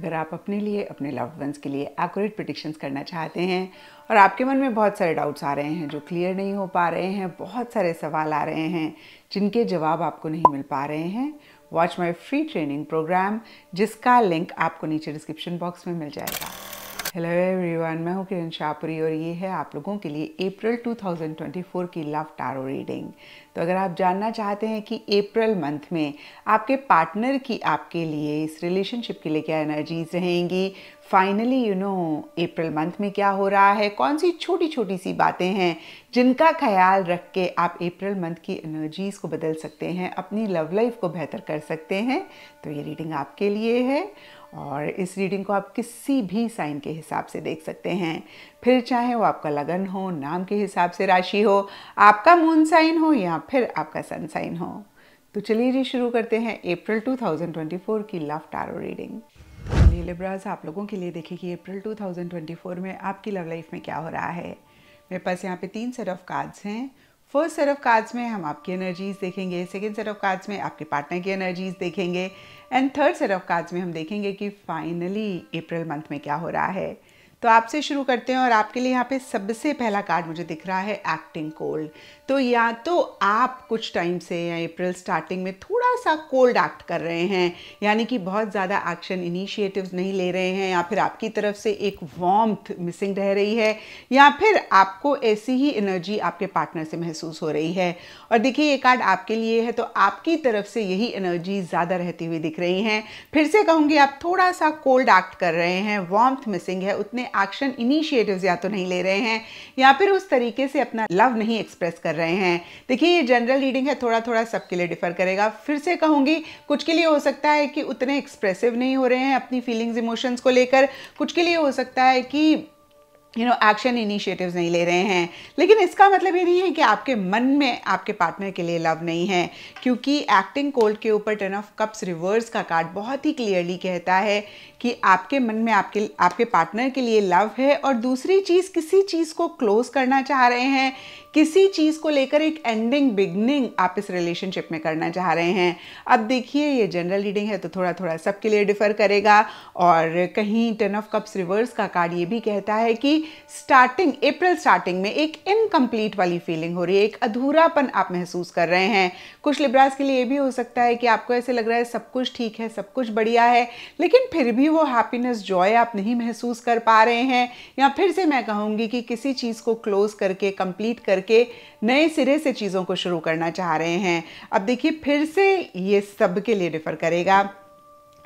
अगर आप अपने लिए अपने लव्ड वंस के लिए एक्यूरेट प्रडिक्शंस करना चाहते हैं और आपके मन में बहुत सारे डाउट्स आ रहे हैं जो क्लियर नहीं हो पा रहे हैं बहुत सारे सवाल आ रहे हैं जिनके जवाब आपको नहीं मिल पा रहे हैं watch my free training program जिसका लिंक आपको नीचे डिस्क्रिप्शन बॉक्स में मिल जाएगा हेलो एवरीवन मैं हूं किरण शाहपुरी और ये है आप लोगों के लिए अप्रैल 2024 की लव टारो रीडिंग तो अगर आप जानना चाहते हैं कि अप्रैल मंथ में आपके पार्टनर की आपके लिए इस रिलेशनशिप के लिए क्या एनर्जीज रहेंगी finally you know April month में क्या हो रहा है कौन सी छोटी छोटी सी बातें हैं जिनका ख्याल रख के आप अप्रैल मंथ की एनर्जीज़ को बदल सकते हैं अपनी लव लाइफ को बेहतर कर सकते हैं तो ये रीडिंग आपके लिए है और इस रीडिंग को आप किसी भी साइन के हिसाब से देख सकते हैं फिर चाहे वो आपका लगन हो नाम के हिसाब से राशि हो आपका मून साइन हो या फिर आपका सन साइन हो तो चलिए जी शुरू करते हैं अप्रैल 2024 की लव टारो रीडिंग लिब्राज आप लोगों के लिए देखिए कि अप्रैल 2024 में आपकी लव लाइफ में क्या हो रहा है मेरे पास यहाँ पे तीन सेट ऑफ कार्ड्स हैं फर्स्ट सेट ऑफ कार्ड्स में हम आपकी एनर्जीज देखेंगे सेकेंड सेट ऑफ कार्ड्स में आपके पार्टनर की एनर्जीज देखेंगे and third set of cards में हम देखेंगे कि फाइनली अप्रैल मंथ में क्या हो रहा है तो आपसे शुरू करते हैं और आपके लिए यहाँ पे सबसे पहला कार्ड मुझे दिख रहा है एक्टिंग कोल्ड तो या तो आप कुछ टाइम से या अप्रैल स्टार्टिंग में थोड़ा सा कोल्ड एक्ट कर रहे हैं यानी कि बहुत ज़्यादा एक्शन इनिशिएटिव्स नहीं ले रहे हैं या फिर आपकी तरफ से एक वॉम्थ मिसिंग रह रही है या फिर आपको ऐसी ही एनर्जी आपके पार्टनर से महसूस हो रही है और देखिए ये कार्ड आपके लिए है तो आपकी तरफ से यही एनर्जी ज़्यादा रहती हुई दिख रही हैं फिर से कहूँगी आप थोड़ा सा कोल्ड एक्ट कर रहे हैं वॉम्थ मिसिंग है उतने एक्शन इनिशिएटिव्स या तो नहीं ले रहे हैं या फिर उस तरीके से अपना लव नहीं एक्सप्रेस कर रहे हैं देखिए ये जनरल रीडिंग है थोड़ा थोड़ा सबके लिए डिफर करेगा फिर से कहूंगी कुछ के लिए हो सकता है कि उतने एक्सप्रेसिव नहीं हो रहे हैं अपनी फीलिंग्स इमोशंस को लेकर कुछ के लिए हो सकता है कि यू नो एक्शन इनिशिएटिव्स नहीं ले रहे हैं लेकिन इसका मतलब ये नहीं है कि आपके मन में आपके पार्टनर के लिए लव नहीं है क्योंकि एक्टिंग कोल्ड के ऊपर टर्न ऑफ कप्स रिवर्स का कार्ड बहुत ही क्लियरली कहता है कि आपके मन में आपके आपके पार्टनर के लिए लव है और दूसरी चीज़ किसी चीज़ को क्लोज करना चाह रहे हैं किसी चीज़ को लेकर एक एंडिंग बिगनिंग आप इस रिलेशनशिप में करना चाह रहे हैं अब देखिए ये जनरल रीडिंग है तो थोड़ा थोड़ा सबके लिए डिफर करेगा और कहीं टेन ऑफ कप्स रिवर्स का कार्ड ये भी कहता है कि स्टार्टिंग अप्रैल स्टार्टिंग में एक इनकम्प्लीट वाली फीलिंग हो रही है एक अधूरापन आप महसूस कर रहे हैं कुछ लिब्रास के लिए ये भी हो सकता है कि आपको ऐसे लग रहा है सब कुछ ठीक है सब कुछ बढ़िया है लेकिन फिर भी वो हैप्पीनेस जॉय आप नहीं महसूस कर पा रहे हैं या फिर से मैं कहूँगी कि किसी चीज़ को क्लोज करके कंप्लीट कर करके नए सिरे से चीज़ों को शुरू करना चाह रहे हैं अब देखिए फिर से ये सब के लिए डिफ़र करेगा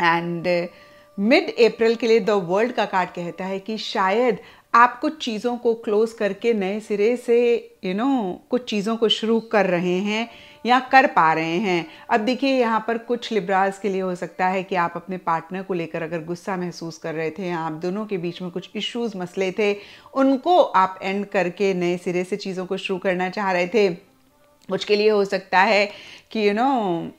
एंड मिड अप्रैल के लिए द वर्ल्ड का कार्ड कहता है कि शायद आप कुछ चीज़ों को क्लोज़ करके नए सिरे से यू you नो know, कुछ चीज़ों को शुरू कर रहे हैं या कर पा रहे हैं अब देखिए यहाँ पर कुछ लिब्रास के लिए हो सकता है कि आप अपने पार्टनर को लेकर अगर गुस्सा महसूस कर रहे थे आप दोनों के बीच में कुछ इश्यूज़ मसले थे उनको आप एंड करके नए सिरे से चीज़ों को शुरू करना चाह रहे थे कुछ के लिए हो सकता है कि you know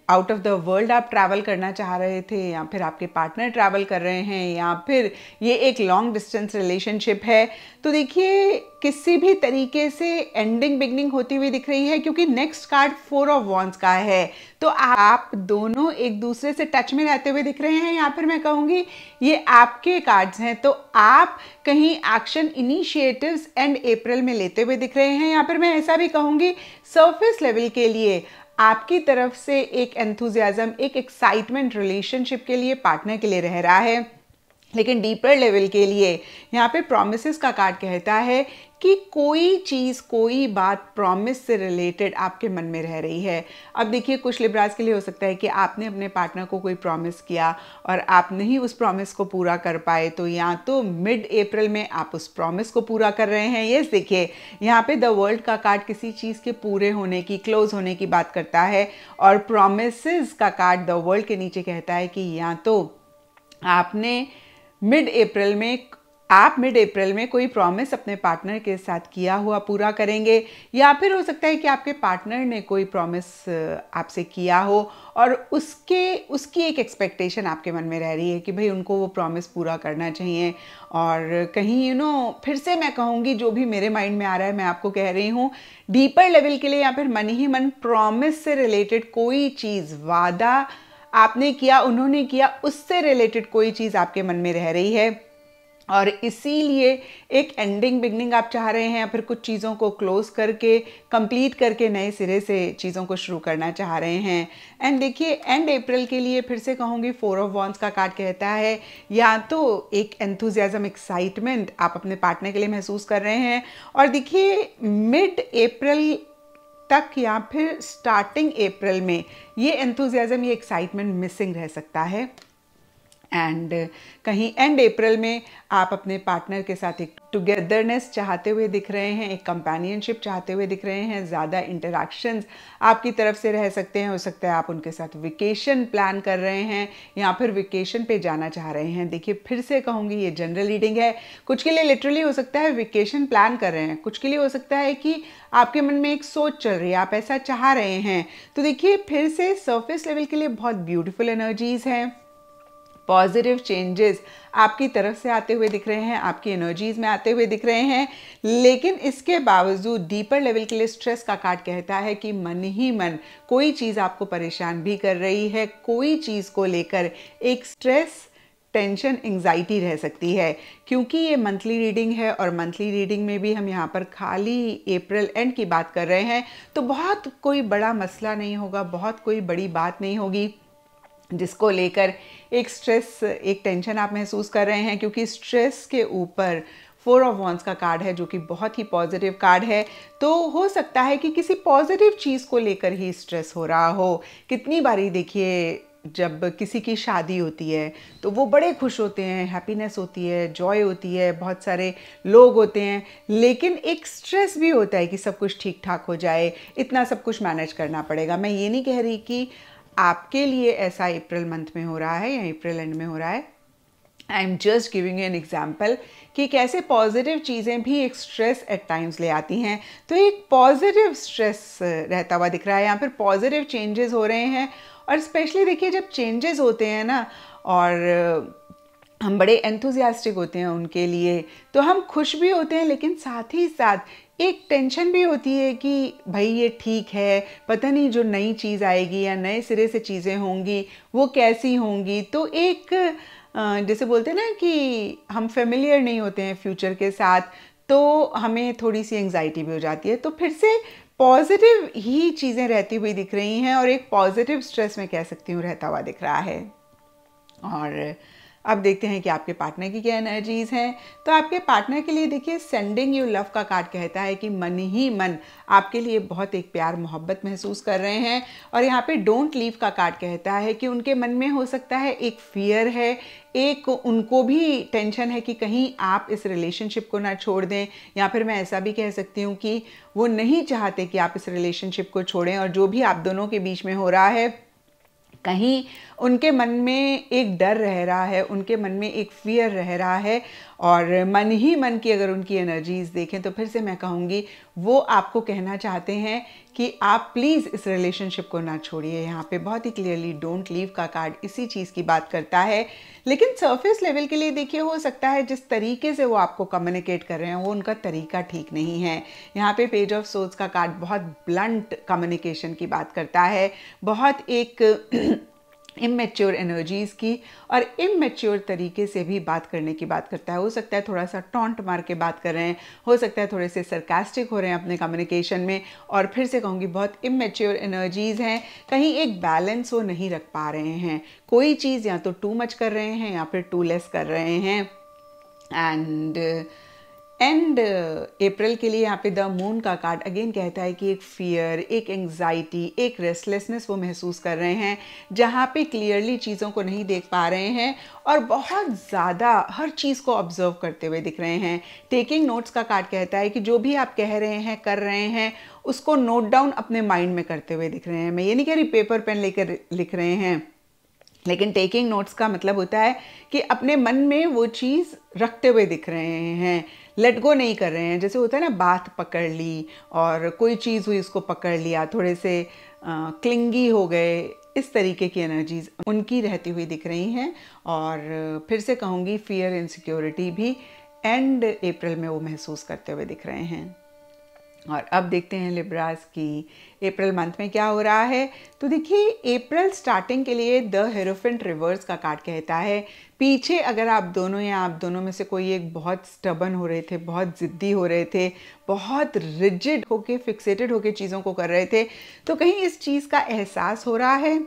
out of the world आप ट्रैवल करना चाह रहे थे या फिर आपके पार्टनर ट्रैवल कर रहे हैं या फिर ये एक लॉन्ग डिस्टेंस रिलेशनशिप है तो देखिए किसी भी तरीके से एंडिंग बिगनिंग होती हुई दिख रही है क्योंकि next card four of wands का है तो आप दोनों एक दूसरे से टच में रहते हुए दिख रहे हैं या फिर मैं कहूँगी ये आपके कार्ड्स हैं तो आप कहीं एक्शन इनिशिएटिव्स एंड अप्रैल में लेते हुए दिख रहे हैं या फिर मैं ऐसा भी कहूँगी सरफेस लेवल के लिए आपकी तरफ से एक एंथुजियाज़म एक एक्साइटमेंट रिलेशनशिप के लिए पार्टनर के लिए रह रहा है लेकिन डीपर लेवल के लिए यहाँ पे प्रोमिस का कार्ड कहता है कि कोई चीज़ कोई बात प्रॉमिस से रिलेटेड आपके मन में रह रही है अब देखिए कुछ लिब्राज के लिए हो सकता है कि आपने अपने पार्टनर को कोई प्रॉमिस किया और आप नहीं उस प्रॉमिस को पूरा कर पाए तो या तो मिड अप्रैल में आप उस प्रॉमिस को पूरा कर रहे हैं ये देखिए यहाँ पे द वर्ल्ड का कार्ड किसी चीज़ के पूरे होने की क्लोज होने की बात करता है और प्रोमिस का कार्ड द वर्ल्ड के नीचे कहता है कि या तो आपने मिड अप्रैल में आप मिड अप्रैल में कोई प्रॉमिस अपने पार्टनर के साथ किया हुआ पूरा करेंगे या फिर हो सकता है कि आपके पार्टनर ने कोई प्रॉमिस आपसे किया हो और उसके उसकी एक एक्सपेक्टेशन आपके मन में रह रही है कि भाई उनको वो प्रॉमिस पूरा करना चाहिए और कहीं यू you नो know, फिर से मैं कहूँगी जो भी मेरे माइंड में आ रहा है मैं आपको कह रही हूँ डीपर लेवल के लिए या फिर मन ही मन प्रॉमिस से रिलेटेड कोई चीज़ वादा आपने किया उन्होंने किया उससे रिलेटेड कोई चीज़ आपके मन में रह रही है और इसीलिए एक एंडिंग बिगनिंग आप चाह रहे हैं या फिर कुछ चीज़ों को क्लोज करके कंप्लीट करके नए सिरे से चीज़ों को शुरू करना चाह रहे हैं एंड देखिए एंड अप्रैल के लिए फिर से कहूँगी फोर ऑफ वॉन्स का कार्ड कहता है या तो एक एंथुजियाज़म एक्साइटमेंट आप अपने पार्टनर के लिए महसूस कर रहे हैं और देखिए मिड अप्रैल तक या फिर स्टार्टिंग अप्रैल में ये एंथुजियाज़म ये एक्साइटमेंट मिसिंग रह सकता है एंड uh, कहीं एंड अप्रैल में आप अपने पार्टनर के साथ एक टुगेदरनेस चाहते हुए दिख रहे हैं एक कंपेनियनशिप चाहते हुए दिख रहे हैं ज़्यादा इंटरेक्शन आपकी तरफ से रह सकते हैं हो सकता है आप उनके साथ वेकेशन प्लान कर रहे हैं या फिर वेकेशन पे जाना चाह रहे हैं देखिए फिर से कहूँगी ये जनरल रीडिंग है कुछ के लिए लिटरली हो सकता है वेकेशन प्लान कर रहे हैं कुछ के लिए हो सकता है कि आपके मन में एक सोच चल रही है आप ऐसा चाह रहे हैं तो देखिए फिर से सर्फेस लेवल के लिए बहुत ब्यूटिफुल एनर्जीज़ हैं पॉजिटिव चेंजेस आपकी तरफ से आते हुए दिख रहे हैं आपकी एनर्जीज में आते हुए दिख रहे हैं लेकिन इसके बावजूद डीपर लेवल के लिए स्ट्रेस का कार्ड कहता है कि मन ही मन कोई चीज़ आपको परेशान भी कर रही है कोई चीज़ को लेकर एक स्ट्रेस टेंशन एंग्जाइटी रह सकती है क्योंकि ये मंथली रीडिंग है और मंथली रीडिंग में भी हम यहाँ पर खाली अप्रैल एंड की बात कर रहे हैं तो बहुत कोई बड़ा मसला नहीं होगा बहुत कोई बड़ी बात नहीं होगी जिसको लेकर एक स्ट्रेस एक टेंशन आप महसूस कर रहे हैं क्योंकि स्ट्रेस के ऊपर फोर ऑफ वॉन्स का कार्ड है जो कि बहुत ही पॉजिटिव कार्ड है तो हो सकता है कि किसी पॉजिटिव चीज़ को लेकर ही स्ट्रेस हो रहा हो कितनी बारी देखिए जब किसी की शादी होती है तो वो बड़े खुश होते हैं हैप्पीनेस होती है जॉय होती है बहुत सारे लोग होते हैं लेकिन एक स्ट्रेस भी होता है कि सब कुछ ठीक ठाक हो जाए इतना सब कुछ मैनेज करना पड़ेगा मैं ये नहीं कह रही कि आपके लिए ऐसा अप्रैल मंथ में हो रहा है या अप्रैल एंड में हो रहा है I am just giving an example कि कैसे पॉजिटिव चीज़ें भी एक स्ट्रेस एट टाइम्स ले आती हैं तो एक पॉजिटिव स्ट्रेस रहता हुआ दिख रहा है यहाँ पर पॉजिटिव चेंजेस हो रहे हैं और स्पेशली देखिए जब चेंजेस होते हैं ना और हम बड़े एंथुजियास्टिक होते हैं उनके लिए तो हम खुश भी होते हैं लेकिन साथ ही साथ एक टेंशन भी होती है कि भाई ये ठीक है पता नहीं जो नई चीज़ आएगी या नए सिरे से चीज़ें होंगी वो कैसी होंगी तो एक जैसे बोलते हैं ना कि हम फेमिलियर नहीं होते हैं फ्यूचर के साथ तो हमें थोड़ी सी एंग्जाइटी भी हो जाती है तो फिर से पॉजिटिव ही चीज़ें रहती हुई दिख रही हैं और एक पॉजिटिव स्ट्रेस में कह सकती हूँ रहता हुआ दिख रहा है और अब देखते हैं कि आपके पार्टनर की क्या एनर्जीज हैं तो आपके पार्टनर के लिए देखिए सेंडिंग यू लव का कार्ड कहता है कि मन ही मन आपके लिए बहुत एक प्यार मोहब्बत महसूस कर रहे हैं और यहाँ पे डोंट लीव का कार्ड कहता है कि उनके मन में हो सकता है एक फियर है एक उनको भी टेंशन है कि कहीं आप इस रिलेशनशिप को ना छोड़ दें या फिर मैं ऐसा भी कह सकती हूँ कि वो नहीं चाहते कि आप इस रिलेशनशिप को छोड़ें और जो भी आप दोनों के बीच में हो रहा है कहीं उनके मन में एक डर रह रहा है उनके मन में एक फियर रह रहा है और मन ही मन की अगर उनकी एनर्जीज देखें तो फिर से मैं कहूँगी वो आपको कहना चाहते हैं कि आप प्लीज़ इस रिलेशनशिप को ना छोड़िए यहाँ पे बहुत ही क्लियरली डोंट लीव का कार्ड इसी चीज़ की बात करता है लेकिन सरफेस लेवल के लिए देखिए हो सकता है जिस तरीके से वो आपको कम्युनिकेट कर रहे हैं वो उनका तरीका ठीक नहीं है यहाँ पे पेज ऑफ सोच का कार्ड बहुत ब्लंट कम्युनिकेशन की बात करता है बहुत एक इमेच्योर एनर्जीज़ की और इमेच्योर तरीके से भी बात करने की बात करता है हो सकता है थोड़ा सा टॉन्ट मार के बात कर रहे हैं हो सकता है थोड़े से सरकास्टिक हो रहे हैं अपने कम्युनिकेशन में और फिर से कहूँगी बहुत इमेच्योर एनर्जीज़ हैं कहीं एक बैलेंस वो नहीं रख पा रहे हैं कोई चीज़ या तो टू मच कर रहे हैं या फिर टू लेस कर रहे हैं and uh, and April uh, के लिए यहाँ पे द मून का कार्ड अगेन कहता है कि एक फियर एक एंग्जाइटी एक रेस्टलेसनेस वो महसूस कर रहे हैं जहाँ पे क्लियरली चीज़ों को नहीं देख पा रहे हैं और बहुत ज़्यादा हर चीज़ को ऑब्जर्व करते हुए दिख रहे हैं टेकिंग नोट्स का कार्ड कहता है कि जो भी आप कह रहे हैं कर रहे हैं उसको नोट डाउन अपने माइंड में करते हुए दिख रहे हैं मैं ये नहीं कह रही पेपर पेन लेकर लिख रहे हैं लेकिन टेकिंग नोट्स का मतलब होता है कि अपने मन में वो चीज़ रखते हुए दिख रहे हैं लेट गो नहीं कर रहे हैं जैसे होता है ना बात पकड़ ली और कोई चीज़ हुई उसको पकड़ लिया थोड़े से आ, क्लिंगी हो गए इस तरीके की एनर्जीज उनकी रहती हुई दिख रही हैं और फिर से कहूँगी फियर इनसिक्योरिटी भी एंड अप्रैल में वो महसूस करते हुए दिख रहे हैं और अब देखते हैं लिब्रास की अप्रैल मंथ में क्या हो रहा है तो देखिए अप्रैल स्टार्टिंग के लिए द हेरोफेंट रिवर्स का कार्ड कहता है पीछे अगर आप दोनों या आप दोनों में से कोई एक बहुत स्टबन हो रहे थे बहुत ज़िद्दी हो रहे थे बहुत रिजिड होके फिक्सेटेड होके चीज़ों को कर रहे थे तो कहीं इस चीज़ का एहसास हो रहा है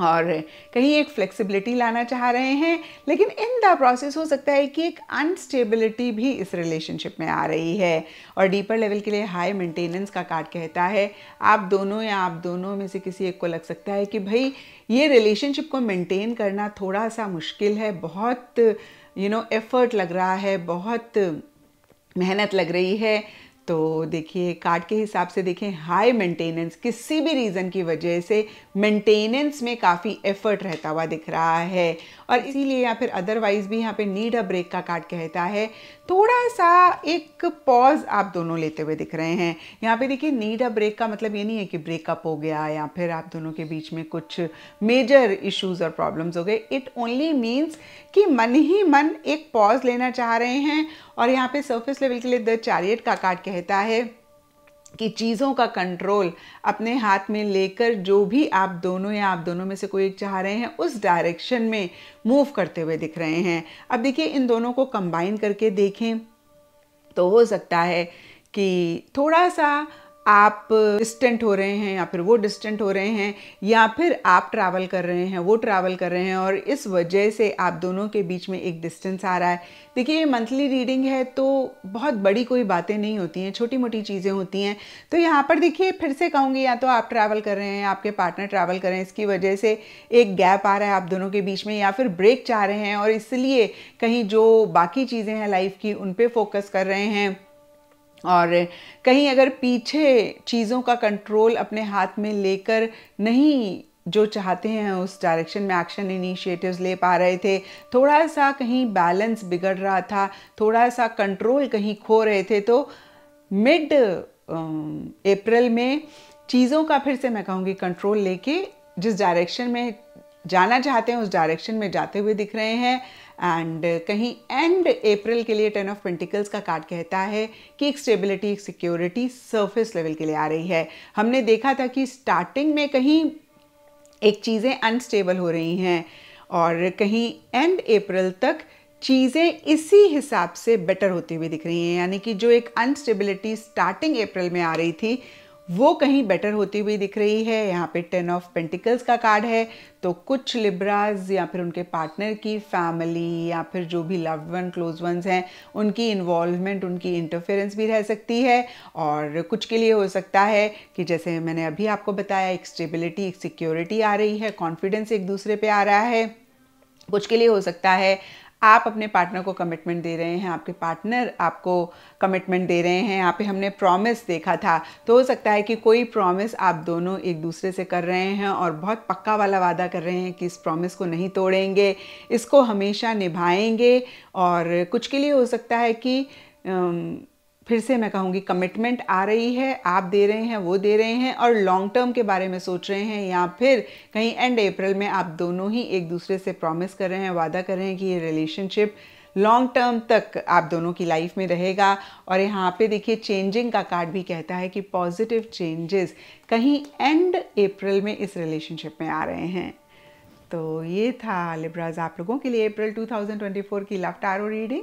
और कहीं एक फ्लेक्सिबिलिटी लाना चाह रहे हैं लेकिन इन द प्रोसेस हो सकता है कि एक अनस्टेबिलिटी भी इस रिलेशनशिप में आ रही है और डीपर लेवल के लिए हाई मेंटेनेंस का कार्ड कहता है आप दोनों या आप दोनों में से किसी एक को लग सकता है कि भाई ये रिलेशनशिप को मेंटेन करना थोड़ा सा मुश्किल है बहुत यू नो एफर्ट लग रहा है बहुत मेहनत लग रही है तो देखिए कार्ड के हिसाब से देखें हाई मेंटेनेंस किसी भी रीज़न की वजह से मेंटेनेंस में काफ़ी एफर्ट रहता हुआ दिख रहा है और इसीलिए या फिर अदरवाइज़ भी यहाँ पे नीड अ ब्रेक का कार्ड कहता है थोड़ा सा एक पॉज आप दोनों लेते हुए दिख रहे हैं यहाँ पे देखिए नीड अ ब्रेक का मतलब ये नहीं है कि ब्रेकअप हो गया या फिर आप दोनों के बीच में कुछ मेजर इश्यूज़ और प्रॉब्लम्स हो गए इट ओनली मीन्स कि मन ही मन एक पॉज लेना चाह रहे हैं और यहाँ पे सर्फेस लेवल के लिए द चारियट का कार्ड कह कहता है कि चीज़ों का कंट्रोल अपने हाथ में लेकर जो भी आप दोनों या आप दोनों में से कोई एक चाह रहे हैं उस डायरेक्शन में मूव करते हुए दिख रहे हैं अब देखिए इन दोनों को कंबाइन करके देखें तो हो सकता है कि थोड़ा सा आप डिस्टेंट हो रहे हैं या फिर वो डिस्टेंट हो रहे हैं या फिर आप ट्रैवल कर रहे हैं वो ट्रैवल कर रहे हैं और इस वजह से आप दोनों के बीच में एक डिस्टेंस आ रहा है देखिए ये मंथली रीडिंग है तो बहुत बड़ी कोई बातें नहीं होती हैं छोटी मोटी चीज़ें होती हैं तो यहाँ पर देखिए फिर से कहूँगी या तो आप ट्रैवल कर रहे हैं आपके पार्टनर ट्रैवल कर रहे हैं इसकी वजह से एक गैप आ रहा है आप दोनों के बीच में या फिर ब्रेक चाह रहे हैं और इसलिए कहीं जो बाकी चीज़ें हैं लाइफ की उन पर फोकस कर रहे हैं और कहीं अगर पीछे चीज़ों का कंट्रोल अपने हाथ में लेकर नहीं जो चाहते हैं उस डायरेक्शन में एक्शन इनिशिएटिव्स ले पा रहे थे थोड़ा सा कहीं बैलेंस बिगड़ रहा था थोड़ा सा कंट्रोल कहीं खो रहे थे तो मिड अप्रैल में चीज़ों का फिर से मैं कहूँगी कंट्रोल लेके जिस डायरेक्शन में जाना चाहते हैं उस डायरेक्शन में जाते हुए दिख रहे हैं एंड कहीं एंड अप्रैल के लिए टेन ऑफ पेंटिकल्स का कार्ड कहता है कि एक स्टेबिलिटी एक सिक्योरिटी सरफेस लेवल के लिए आ रही है हमने देखा था कि स्टार्टिंग में कहीं एक चीज़ें अनस्टेबल हो रही हैं और कहीं एंड अप्रैल तक चीज़ें इसी हिसाब से बेटर होती हुई दिख रही हैं यानी कि जो एक अनस्टेबिलिटी स्टार्टिंग अप्रैल में आ रही थी वो कहीं बेटर होती हुई दिख रही है यहाँ पे टेन ऑफ पेंटिकल्स का कार्ड है तो कुछ लिब्राज या फिर उनके पार्टनर की फैमिली या फिर जो भी लव वन क्लोज वंस हैं उनकी इन्वॉल्वमेंट उनकी इंटरफेरेंस भी रह सकती है और कुछ के लिए हो सकता है कि जैसे मैंने अभी आपको बताया एक स्टेबिलिटी एक सिक्योरिटी आ रही है कॉन्फिडेंस एक दूसरे पे आ रहा है कुछ के लिए हो सकता है आप अपने पार्टनर को कमिटमेंट दे रहे हैं आपके पार्टनर आपको कमिटमेंट दे रहे हैं यहाँ पे हमने प्रॉमिस देखा था तो हो सकता है कि कोई प्रॉमिस आप दोनों एक दूसरे से कर रहे हैं और बहुत पक्का वाला वादा कर रहे हैं कि इस प्रॉमिस को नहीं तोड़ेंगे इसको हमेशा निभाएंगे और कुछ के लिए हो सकता है कि फिर से मैं कहूँगी कमिटमेंट आ रही है आप दे रहे हैं वो दे रहे हैं और लॉन्ग टर्म के बारे में सोच रहे हैं या फिर कहीं एंड अप्रैल में आप दोनों ही एक दूसरे से प्रॉमिस कर रहे हैं वादा कर रहे हैं कि ये रिलेशनशिप लॉन्ग टर्म तक आप दोनों की लाइफ में रहेगा और यहाँ पे देखिए चेंजिंग का कार्ड भी कहता है कि पॉजिटिव चेंजेस कहीं एंड अप्रैल में इस रिलेशनशिप में आ रहे हैं तो ये था लिब्राज आप लोगों के लिए अप्रैल 2024 की लव टारो रीडिंग